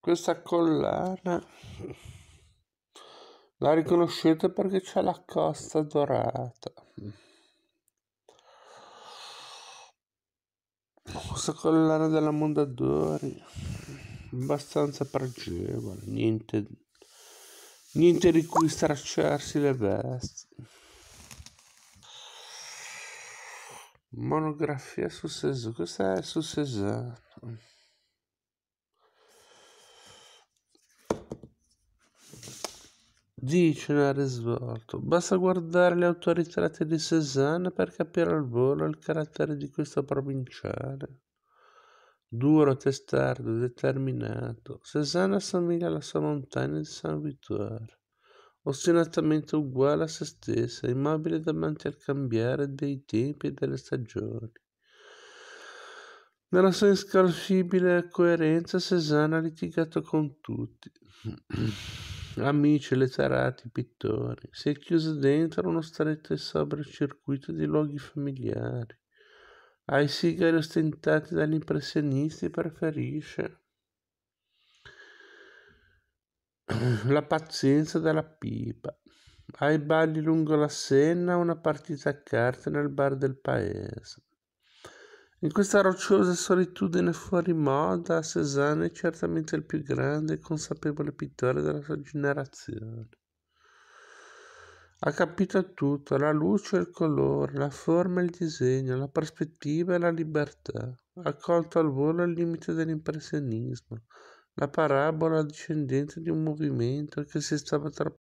questa collana la riconoscete perché c'è la costa dorata questa collana della Mondadori abbastanza pregevole niente niente di cui stracciarsi le vesti Monografia su Cesare. Questa è su Cesare. Dice una risvolto, basta guardare le autoritratti di Cesana per capire al volo il carattere di questo provinciale. Duro, testardo, determinato, Cesana assomiglia alla sua montagna di San Vittorio ossinatamente uguale a se stessa, immobile davanti al cambiare dei tempi e delle stagioni. Nella sua inscalfibile coerenza Cesana ha litigato con tutti, amici, letterati, pittori. Si è chiusa dentro uno stretto e sobrio circuito di luoghi familiari. Ai sigari ostentati dagli impressionisti preferisce la pazienza della pipa. Ai balli lungo la Senna una partita a carte nel bar del paese. In questa rocciosa solitudine fuori moda, Cézanne è certamente il più grande e consapevole pittore della sua generazione. Ha capito tutto, la luce e il colore, la forma e il disegno, la prospettiva e la libertà. Ha colto al volo il limite dell'impressionismo, Na parábola, descendente de um movimento que se estava